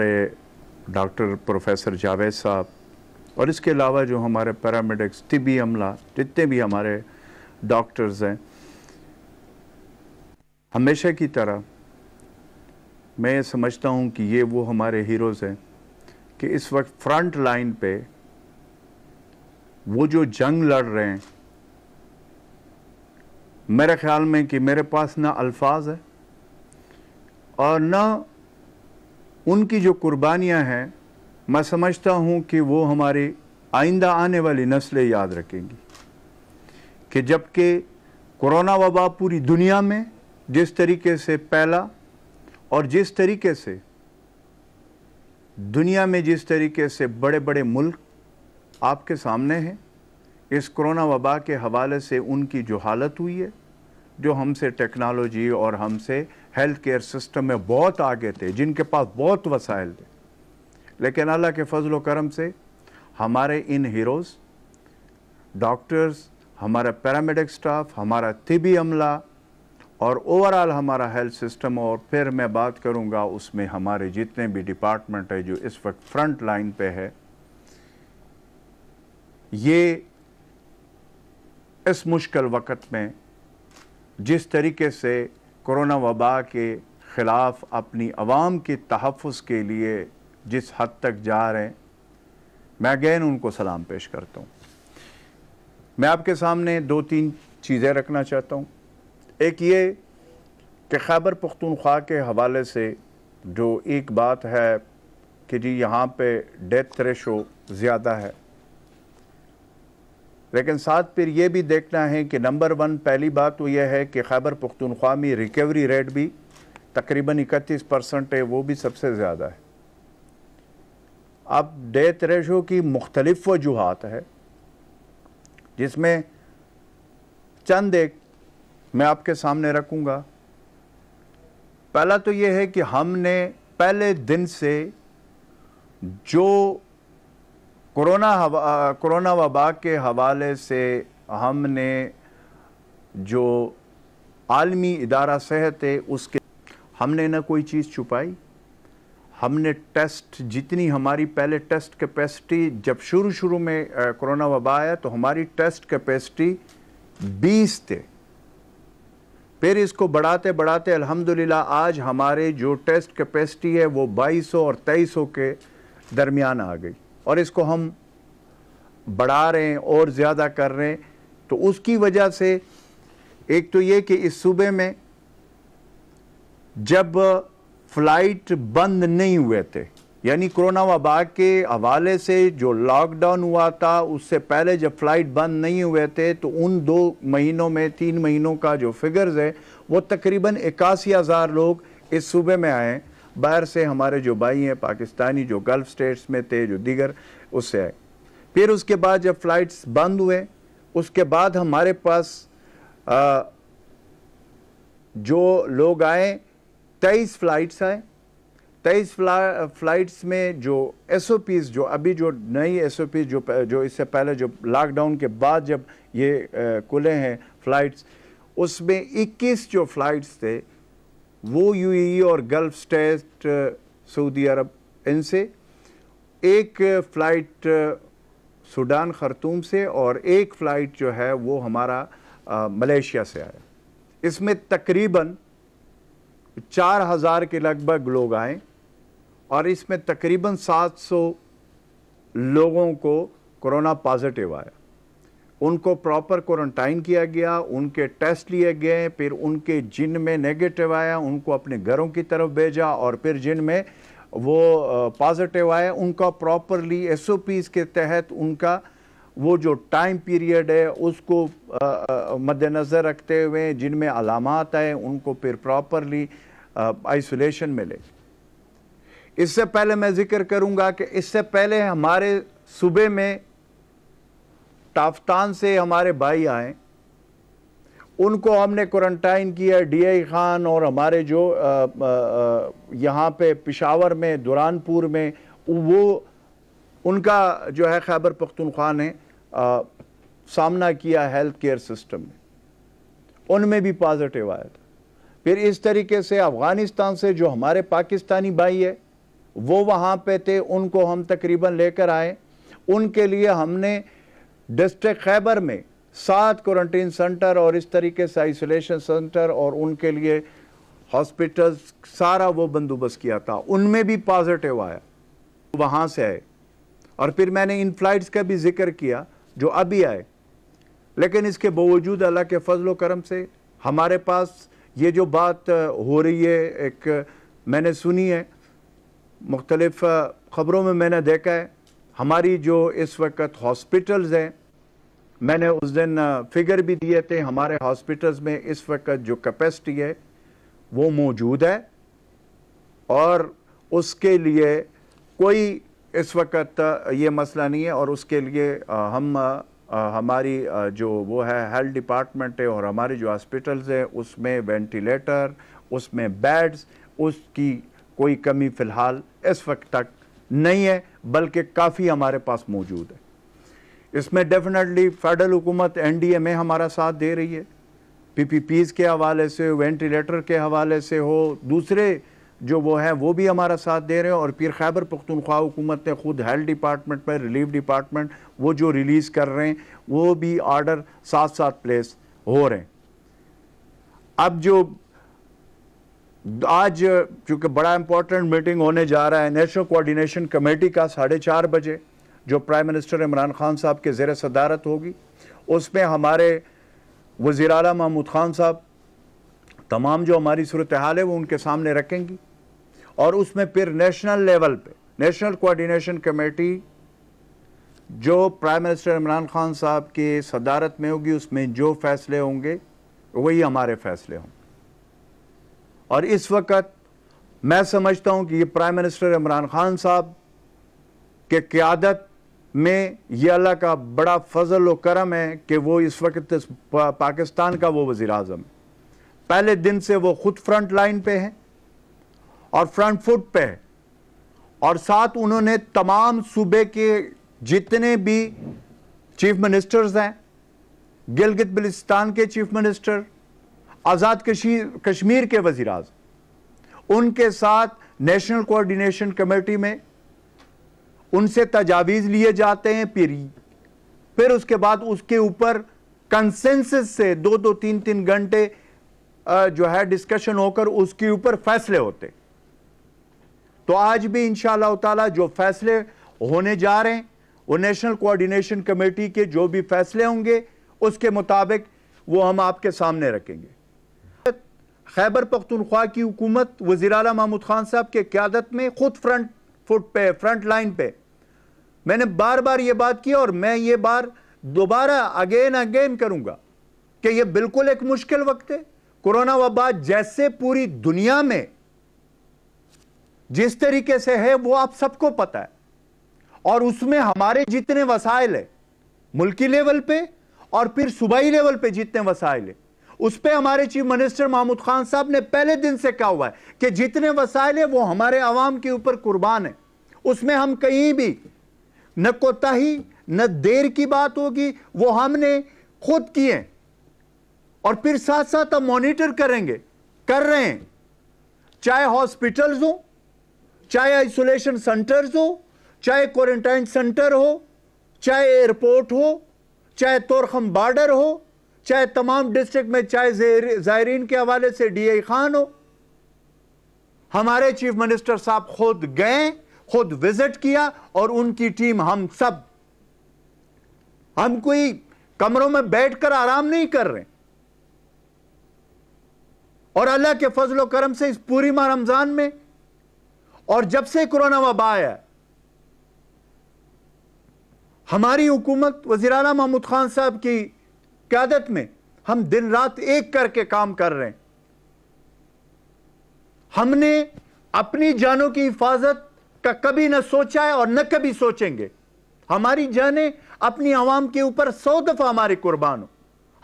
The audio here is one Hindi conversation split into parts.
हमारे डॉक्टर प्रोफेसर जावेद साहब और इसके अलावा जो हमारे पैरामेडिक्स तिबी अमला जितने भी हमारे डॉक्टर्स हैं हमेशा की तरह मैं समझता हूं कि ये वो हमारे हीरोज़ हैं कि इस वक्त फ्रंट लाइन पे वो जो जंग लड़ रहे हैं मेरे ख्याल में कि मेरे पास ना अल्फाज है और ना उनकी जो कुर्बानियाँ हैं मैं समझता हूँ कि वो हमारे आइंदा आने वाली नस्लें याद रखेंगी कि जबकि कोरोना वबा पूरी दुनिया में जिस तरीके से फैला और जिस तरीके से दुनिया में जिस तरीके से बड़े बड़े मुल्क आपके सामने हैं इस कोरोना वबा के हवाले से उनकी जो हालत हुई है जो हमसे टेक्नोलॉजी और हमसे हेल्थ केयर सिस्टम में बहुत आगे थे जिनके पास बहुत वसाइल थे लेकिन अल्लाह के फजल करम से हमारे इन हीरोज़ डॉक्टर्स हमारा पैरामेडिक स्टाफ हमारा तिबी अमला और ओवरऑल हमारा हेल्थ सिस्टम और फिर मैं बात करूंगा उसमें हमारे जितने भी डिपार्टमेंट है जो इस वक्त फ्रंट लाइन पे है ये इस मुश्किल वक्त में जिस तरीके से कोरोना वबा के ख़िलाफ़ अपनी आवाम के तहफ़ के लिए जिस हद तक जा रहे हैं मैं अगेन उनको सलाम पेश करता हूँ मैं आपके सामने दो तीन चीज़ें रखना चाहता हूँ एक ये कि खैबर पख्तूनख्वा के हवाले से जो एक बात है कि जी यहाँ पे डेथ रेशो ज़्यादा है लेकिन साथ फिर ये भी देखना है कि नंबर वन पहली बात तो यह है कि खैबर पख्तनख्वा में रिकवरी रेट भी तकरीबन इकतीस परसेंट है वो भी सबसे ज़्यादा है अब डेथ रेशो की मुख्तलिफ वजूहत है जिसमें चंद एक मैं आपके सामने रखूँगा पहला तो ये है कि हमने पहले दिन से जो कोरोना हवा कोरोना वबा के हवाले से हमने जो आलमी इदारा सेहत है उसके हमने ना कोई चीज़ छुपाई हमने टेस्ट जितनी हमारी पहले टेस्ट कैपेसिटी जब शुरू शुरू में कोरोना वबा आया तो हमारी टेस्ट कैपेसिटी 20 थे फिर इसको बढ़ाते बढ़ाते अल्हम्दुलिल्लाह आज हमारे जो टेस्ट कैपेसिटी है वो 2200 और 2300 के दरमियान आ गई और इसको हम बढ़ा रहे हैं और ज़्यादा कर रहे हैं तो उसकी वजह से एक तो ये कि इस सूबे में जब फ्लाइट बंद नहीं हुए थे यानी कोरोना वबा के हवाले से जो लॉकडाउन हुआ था उससे पहले जब फ्लाइट बंद नहीं हुए थे तो उन दो महीनों में तीन महीनों का जो फिगर्स है वो तकरीबन इक्यासी हज़ार लोग इस सूबे में आए बाहर से हमारे जो भाई हैं पाकिस्तानी जो गल्फ स्टेट्स में थे जो दीगर उससे आए फिर उसके बाद जब फ्लाइट्स बंद हुए उसके बाद हमारे पास आ, जो लोग आए तेईस फ्लाइट्स आए तेईस फ्ला, फ्लाइट्स में जो एस ओ पीज़ जो अभी जो नई एस ओ पी जो जो इससे पहले जो लॉकडाउन के बाद जब ये खुले हैं फ्लाइट्स उसमें 21 जो फ्लाइट्स थे वो यूएई e और गल्फ स्टेट सऊदी अरब इनसे एक फ़्लाइट सूडान खरतूम से और एक फ़्लाइट जो है वो हमारा मलेशिया uh, से आया इसमें तकरीबन चार हज़ार के लगभग लोग आए और इसमें तकरीबन सात सौ लोगों को कोरोना पॉजिटिव आया उनको प्रॉपर क्वारंटाइन किया गया उनके टेस्ट लिए गए फिर उनके जिन में नेगेटिव आया उनको अपने घरों की तरफ भेजा और फिर जिन में वो पॉजिटिव आए उनका प्रॉपरली एस के तहत उनका वो जो टाइम पीरियड है उसको मद्देनज़र रखते हुए जिनमें अलामत आए उनको फिर प्रॉपरली आइसोलेशन में ले इससे पहले मैं ज़िक्र करूँगा कि इससे पहले हमारे सूबे में ताफ्तान से हमारे भाई आए उनको हमने क्वारंटाइन किया डीआई खान और हमारे जो यहाँ पे पिशावर में दुरानपुर में वो उनका जो है खैबर पख्तनख्वा ने सामना किया हेल्थ केयर सिस्टम में उनमें भी पॉजिटिव आया था फिर इस तरीके से अफ़गानिस्तान से जो हमारे पाकिस्तानी भाई है वो वहाँ पे थे उनको हम तकरीबन लेकर आए उनके लिए हमने डिस्ट्रिक्ट खैबर में सात क्वारंटीन सेंटर और इस तरीके से आइसोलेशन सेंटर और उनके लिए हॉस्पिटल्स सारा वो बंदोबस्त किया था उनमें भी पॉजिटिव आया वहाँ से आए और फिर मैंने इन फ्लाइट्स का भी जिक्र किया जो अभी आए लेकिन इसके बावजूद अल्लाह के फजल करम से हमारे पास ये जो बात हो रही है एक मैंने सुनी है मुख्तलिफ़ ख़बरों में मैंने देखा है हमारी जो इस वक्त हॉस्पिटल्स हैं मैंने उस दिन फिगर भी दिए थे हमारे हॉस्पिटल्स में इस वक्त जो कैपेसिटी है वो मौजूद है और उसके लिए कोई इस वक्त ये मसला नहीं है और उसके लिए हम हमारी जो वो है हेल्थ डिपार्टमेंट है और हमारे जो हॉस्पिटल्स हैं उसमें वेंटिलेटर उसमें बेड्स उसकी कोई कमी फ़िलहाल इस वक्त तक नहीं है बल्कि काफ़ी हमारे पास मौजूद है इसमें डेफिनेटली फेडरल हुकूमत एन डी ए में हमारा साथ दे रही है पी पी पीज के हवाले से वेंटिलेटर के हवाले से हो दूसरे जो वो हैं वो भी हमारा साथ दे रहे हैं और पीर खैबर पख्तनख्वा हुकूमत ने खुद हेल्थ डिपार्टमेंट पर रिलीफ डिपार्टमेंट वो जो रिलीज़ कर रहे हैं वो भी आर्डर साथ साथ प्लेस हो रहे हैं अब जो आज चूँकि बड़ा इंपॉर्टेंट मीटिंग होने जा रहा है नेशनल कोऑर्डिनेशन कमेटी का साढ़े चार बजे जो प्राइम मिनिस्टर इमरान खान साहब के ज़ेर सदारत होगी उसमें हमारे वज़ी अला महमूद खान साहब तमाम जो हमारी सूरत हाल है वो उनके सामने रखेंगी और उसमें फिर नेशनल लेवल पर नेशनल कोऑर्डिनेशन कमेटी जो प्राइम मिनिस्टर इमरान खान साहब के सदारत में होगी उसमें जो फैसले होंगे वही हमारे फैसले होंगे और इस वक्त मैं समझता हूं कि ये प्राइम मिनिस्टर इमरान खान साहब के क़्यादत में ये अल्लाह का बड़ा फजल व करम है कि वो इस वक्त इस पाकिस्तान का वो वज़ी अजम पहले दिन से वो खुद फ्रंट लाइन पे हैं और फ्रंट फुट पे है और साथ उन्होंने तमाम सूबे के जितने भी चीफ मिनिस्टर्स हैं गिलगित बलिस्तान के चीफ मिनिस्टर आज़ाद कश्मीर के वजीर उनके साथ नेशनल कोऑर्डिनेशन कमेटी में उनसे तजावीज़ लिए जाते हैं फिर फिर उसके बाद उसके ऊपर कंसेंसस से दो दो तीन तीन घंटे जो है डिस्कशन होकर उसके ऊपर फैसले होते तो आज भी इन ताला जो फैसले होने जा रहे हैं वो नेशनल कोऑर्डिनेशन कमेटी के जो भी फैसले होंगे उसके मुताबिक वो हम आपके सामने रखेंगे खैबर पख्तनख्वा की हुकूमत वजीर अला महमूद खान साहब के क्यादत में ख़ुद फ्रंट फुट पे फ्रंट लाइन पे मैंने बार बार ये बात की और मैं ये बार दोबारा अगेन अगेन करूँगा कि यह बिल्कुल एक मुश्किल वक्त है कोरोना वबा जैसे पूरी दुनिया में जिस तरीके से है वो आप सबको पता है और उसमें हमारे जितने वसायल है मुल्की लेवल पे और फिर सूबाई लेवल पे जितने वसायल है उस पर हमारे चीफ मिनिस्टर महमूद खान साहब ने पहले दिन से कहा हुआ है कि जितने वसाइल हैं वो हमारे आवाम के ऊपर कुर्बान है उसमें हम कहीं भी न कोताही न देर की बात होगी वो हमने खुद किए और फिर साथ साथ हम मॉनिटर करेंगे कर रहे हैं चाहे हॉस्पिटल्स हो चाहे आइसोलेशन सेंटर्स हो चाहे क्वारंटाइन सेंटर हो चाहे एयरपोर्ट हो चाहे तोरखम बॉर्डर हो चाहे तमाम डिस्ट्रिक्ट में चाहे जायरीन के हवाले से डीआई खान हो हमारे चीफ मिनिस्टर साहब खुद गए खुद विजिट किया और उनकी टीम हम सब हम कोई कमरों में बैठकर आराम नहीं कर रहे और अल्लाह के फजलो करम से इस पूरी माह रमजान में और जब से कोरोना वबा आया हमारी हुकूमत वजीर अला महमूद खान साहब की क्यादत में हम दिन रात एक करके काम कर रहे हैं हमने अपनी जानों की हिफाजत का कभी ना सोचा है और न कभी सोचेंगे हमारी जानें अपनी आवाम के ऊपर सौ दफा हमारे कुर्बान हो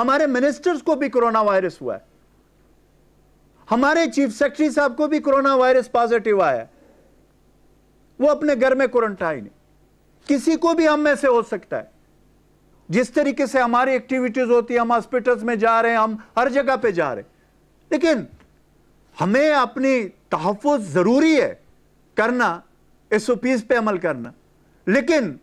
हमारे मिनिस्टर्स को भी कोरोना वायरस हुआ है हमारे चीफ सेक्रेटरी साहब को भी कोरोना वायरस पॉजिटिव आया है वो अपने घर में क्वारंटाइन है किसी को भी हम में से हो सकता है जिस तरीके से हमारी एक्टिविटीज होती है हम हॉस्पिटल्स में जा रहे हैं हम हर जगह पे जा रहे हैं लेकिन हमें अपनी तहफ़ ज़रूरी है करना एस ओ पीज पे अमल करना लेकिन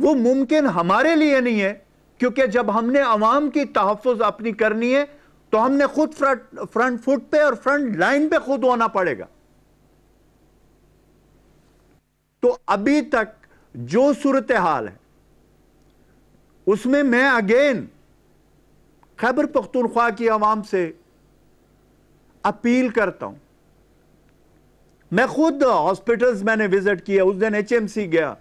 वो मुमकिन हमारे लिए नहीं है क्योंकि जब हमने अवाम की तहफ़ अपनी करनी है तो हमने खुद फ्रंट फ्रंट फुट पे और फ्रंट लाइन पे खुद होना पड़ेगा तो अभी तक जो सूरत हाल है उसमें मैं अगेन खैबर पख्तूनख्वा की आवाम से अपील करता हूं मैं खुद हॉस्पिटल्स मैंने विजिट किया उस दिन एचएमसी गया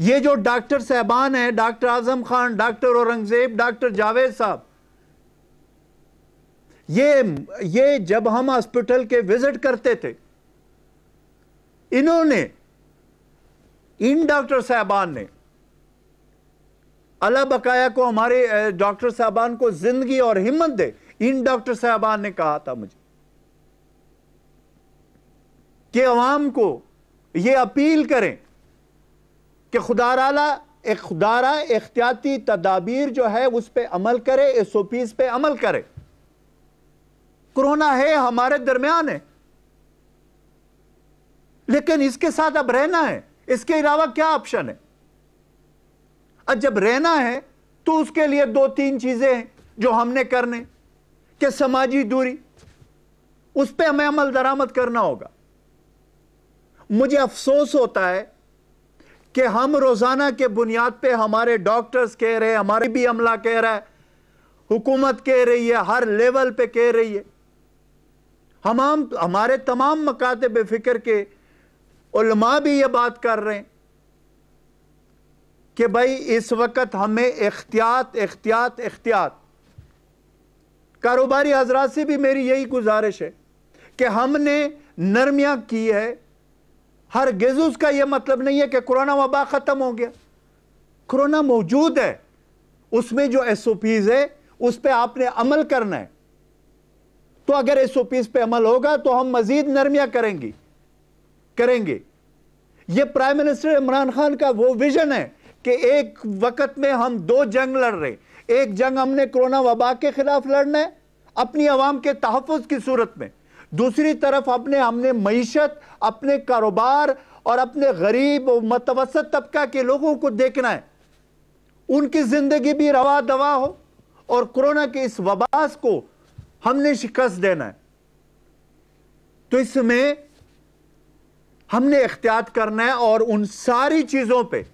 ये जो डॉक्टर साहबान है doctor Azam Khan doctor Aurangzeb doctor Javed साहब ये ये जब हम हॉस्पिटल के विजिट करते थे इन्होंने इन डॉक्टर साहबान ने अला बकाया को हमारे डॉक्टर साहबान को जिंदगी और हिम्मत दे इन डॉक्टर साहबान ने कहा था मुझे कि अवाम को यह अपील करें कि खुदाराला एक खुदारा एहतियाती तदाबीर जो है उस पर अमल करे एस ओ पीज पर अमल करे कोरोना है हमारे दरमियान है लेकिन इसके साथ अब रहना है इसके अलावा क्या ऑप्शन है अब जब रहना है तो उसके लिए दो तीन चीजें हैं जो हमने करने के समाजी दूरी उस पर हमें अमल दरामद करना होगा मुझे अफसोस होता है कि हम रोजाना के बुनियाद पे हमारे डॉक्टर्स कह रहे हैं हमारे भी अमला कह रहा है हुकूमत कह रही है हर लेवल पे कह रही है हम हमारे तमाम मकाते बेफिक्र के उलमा भी ये बात कर रहे हैं कि भाई इस वक्त हमें एहतियात एहतियात एहतियात कारोबारी हजरात से भी मेरी यही गुजारिश है कि हमने नरमिया की है हर गज उसका यह मतलब नहीं है कि कोरोना वबा ख़त्म हो गया कोरोना मौजूद है उसमें जो एस ओ पीज़ है उस पर आपने अमल करना है तो अगर एस ओ पीज़ पर अमल होगा तो हम मज़ीद नरमिया करेंगी करेंगे ये प्राइम मिनिस्टर इमरान खान का वो विजन है कि एक वक्त में हम दो जंग लड़ रहे हैं एक जंग हमने कोरोना वबा के खिलाफ लड़ना है अपनी आवाम के तहफ़ की सूरत में दूसरी तरफ अपने हमने मीशत अपने कारोबार और अपने गरीब और मतवसत तबका के लोगों को देखना है उनकी ज़िंदगी भी रवा दवा हो और कोरोना के इस वबास को हमने शिकस्त देना है तो इसमें हमने एहतियात करना है और उन सारी चीज़ों पर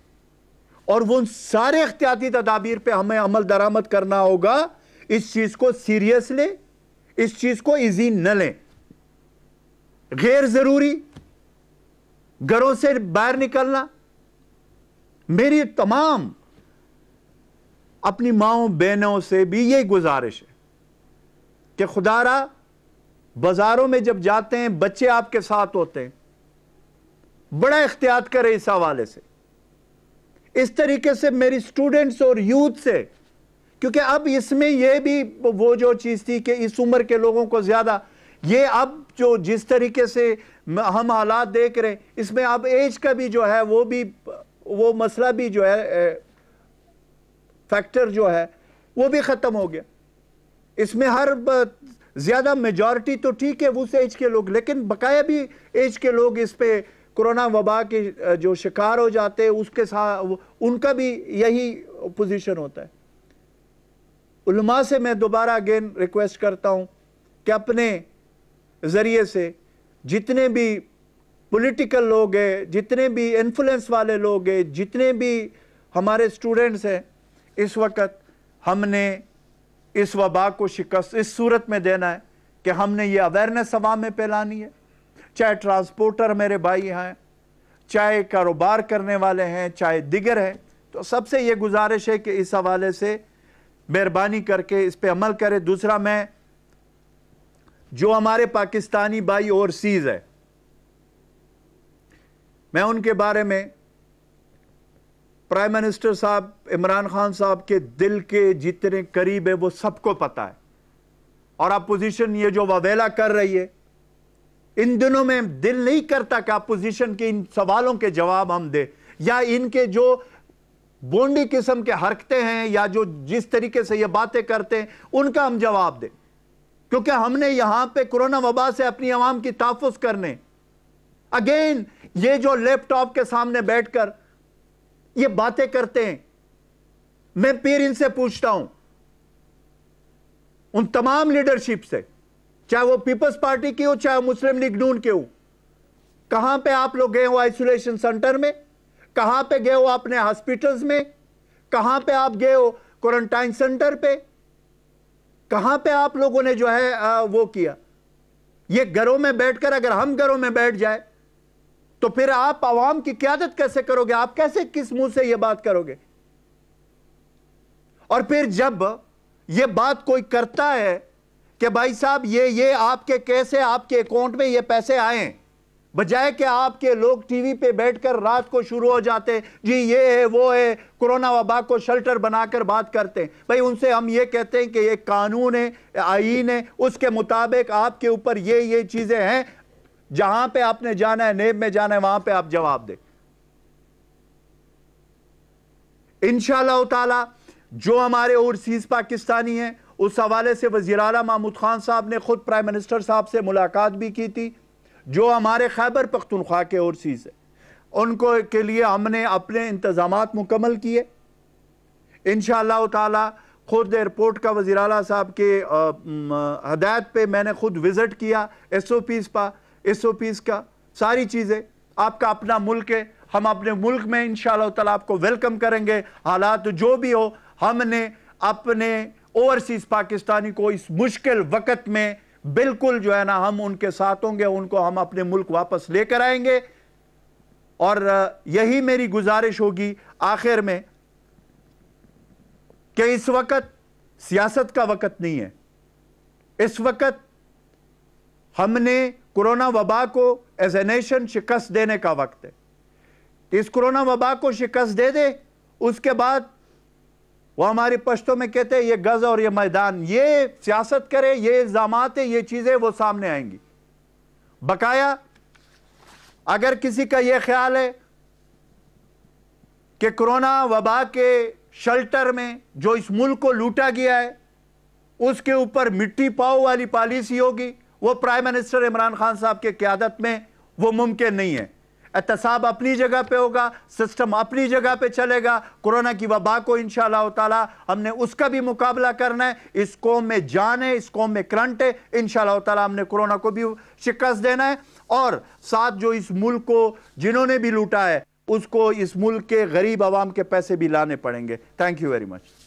और वो उन सारे एहतियाती तदाबीर पर हमें अमल दरामद करना होगा इस चीज़ को सीरियस लें इस चीज़ को ईजी न लें गैर ज़रूरी घरों से बाहर निकलना मेरी तमाम अपनी माओ बहनों से भी यही गुजारिश है कि खुदारा बाज़ारों में जब जाते हैं बच्चे आपके साथ होते हैं बड़ा एहतियात करें इस हवाले से इस तरीके से मेरी स्टूडेंट्स और यूथ से क्योंकि अब इसमें यह भी वो जो चीज़ थी कि इस उम्र के लोगों को ज़्यादा ये अब जो जिस तरीके से हम हालात देख रहे हैं इसमें अब एज का भी जो है वो भी वो मसला भी जो है फैक्टर जो है वो भी ख़त्म हो गया इसमें हर ज़्यादा मेजॉरिटी तो ठीक है उस एज के लोग लेकिन बकाया भी एज के लोग इस पर कोरोना वबा के जो शिकार हो जाते हैं उसके साथ उनका भी यही पोजीशन होता है उलमा से मैं दोबारा अगेन रिक्वेस्ट करता हूँ कि अपने ज़रिए से जितने भी पॉलिटिकल लोग हैं जितने भी इन्फ्लुएंस वाले लोग हैं जितने भी हमारे स्टूडेंट्स हैं इस वक्त हमने इस वबा को शिकस्त इस सूरत में देना है कि हमने ये अवेयरनेस अवाम में फैलानी है चाहे ट्रांसपोर्टर मेरे भाई हैं चाहे कारोबार करने वाले हैं चाहे दिगर हैं तो सबसे ये गुजारिश है कि इस हवाले से मेहरबानी करके इस पर अमल करें दूसरा मैं जो हमारे पाकिस्तानी भाई ओवरसीज़ है मैं उनके बारे में प्राइम मिनिस्टर साहब इमरान खान साहब के दिल के जितने करीब है वो सबको पता है और अपोजिशन ये जो वावेला कर रही है इन दिनों में दिल नहीं करता कि अपोजिशन के इन सवालों के जवाब हम दें या इनके जो बोंडी किस्म के हरकते हैं या जो जिस तरीके से ये बातें करते हैं उनका हम जवाब दें क्योंकि हमने यहां पे कोरोना वबा से अपनी आवाम की तहफुज करने अगेन ये जो लैपटॉप के सामने बैठकर ये बातें करते हैं मैं फिर इनसे पूछता हूं उन तमाम लीडरशिप से चाहे वो पीपल्स पार्टी की हो चाहे मुस्लिम लीग नून के हो कहां पे आप लोग गए हो आइसोलेशन सेंटर में कहां पे गए हो अपने हॉस्पिटल्स में कहां पे आप गए हो क्वारंटाइन सेंटर पे कहां पे आप लोगों ने जो है आ, वो किया ये घरों में बैठकर अगर हम घरों में बैठ जाए तो फिर आप आवाम की क्यादत कैसे करोगे आप कैसे किस मुंह से यह बात करोगे और फिर जब ये बात कोई करता है कि भाई साहब ये ये आपके कैसे आपके अकाउंट में ये पैसे आए बजाय कि आपके लोग टीवी पे बैठकर रात को शुरू हो जाते जी ये है वो है कोरोना वबा को शेल्टर बनाकर बात करते हैं भाई उनसे हम ये कहते हैं कि ये कानून है आईन है उसके मुताबिक आपके ऊपर ये ये चीज़ें हैं जहां पे आपने जाना है नेब में जाना है वहां पे आप जवाब दें इनशाला जो हमारे ओवरसीज पाकिस्तानी हैं उस हवाले से वजीर अला महमूद खान साहब ने ख़ुद प्राइम मिनिस्टर साहब से मुलाकात भी की थी जो हमारे खैबर पख्तनख्वा के ओरसीज है उनको के लिए हमने अपने इंतज़ाम मुकम्मल किए इन ताला खुद एयरपोर्ट का वजी अला साहब के हदायत पर मैंने खुद विज़िट किया एस ओ पीज़ पा एस ओ पीज़ का सारी चीज़ें आपका अपना मुल्क है हम अपने मुल्क में इन शाह आपको वेलकम करेंगे हालात जो भी हो हमने अपने ओवरसीज पाकिस्तानी को इस मुश्किल वक्त में बिल्कुल जो है ना हम उनके साथ होंगे उनको हम अपने मुल्क वापस लेकर आएंगे और यही मेरी गुजारिश होगी आखिर में कि इस वक्त सियासत का वक्त नहीं है इस वक्त हमने कोरोना वबा को एज ए नेशन शिकस्त देने का वक्त है इस कोरोना वबा को शिकस्त दे दे उसके बाद वो हमारी पश्तों में कहते हैं ये गज़ और ये मैदान ये सियासत करे ये इल्ज़ाम ये चीज़ें वो सामने आएंगी बकाया अगर किसी का ये ख्याल है कि कोरोना वबा के शल्टर में जो इस मुल्क को लूटा गया है उसके ऊपर मिट्टी पाओ वाली पॉलिसी होगी वो प्राइम मिनिस्टर इमरान खान साहब के क्यादत में वो मुमकिन नहीं है एहतसाब अपनी जगह पे होगा सिस्टम अपनी जगह पे चलेगा कोरोना की वबा को इन ताला हमने उसका भी मुकाबला करना है इस कौम में जान है इस कौम में करंट है इन ताला हमने कोरोना को भी शिकस्त देना है और साथ जो इस मुल्क को जिन्होंने भी लूटा है उसको इस मुल्क के गरीब आवाम के पैसे भी लाने पड़ेंगे थैंक यू वेरी मच